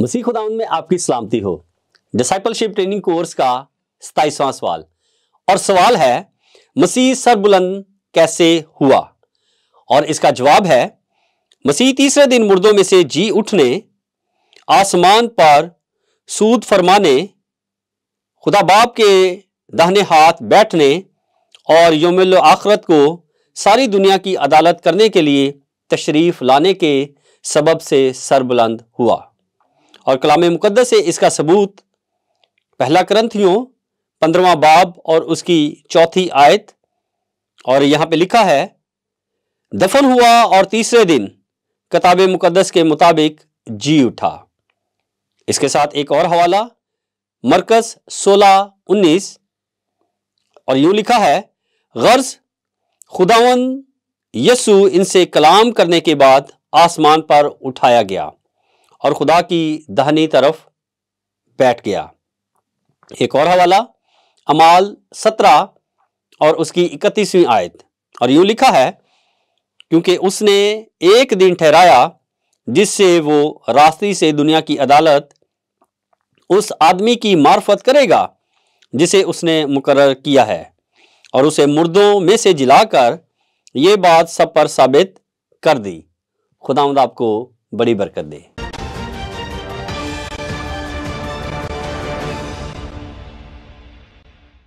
मसीह खुदा में आपकी सलामती हो डिसाइपलशिप ट्रेनिंग कोर्स का सताईसवां सवाल और सवाल है मसीह सरबुलंद कैसे हुआ और इसका जवाब है मसीह तीसरे दिन मुर्दों में से जी उठने आसमान पर सूद फरमाने खुदा बाप के दाहने हाथ बैठने और योमिल आखरत को सारी दुनिया की अदालत करने के लिए तशरीफ़ लाने के सबब से सरबुलंद हुआ और कलाम मुकदस से इसका सबूत पहला ग्रंथियों पंद्रवा बाब और उसकी चौथी आयत और यहाँ पे लिखा है दफन हुआ और तीसरे दिन किताब मुकदस के मुताबिक जी उठा इसके साथ एक और हवाला मरकज सोलह उन्नीस और यूं लिखा है गर्ज खुदावन यसु इनसे कलाम करने के बाद आसमान पर उठाया गया और खुदा की दहनी तरफ बैठ गया एक और हवाला अमाल सत्रह और उसकी इकतीसवीं आयत और यूं लिखा है क्योंकि उसने एक दिन ठहराया जिससे वो रास्ते से दुनिया की अदालत उस आदमी की मार्फत करेगा जिसे उसने मुकर किया है और उसे मुर्दों में से जिलाकर ये बात सब पर साबित कर दी खुदा आपको बड़ी बरकत दे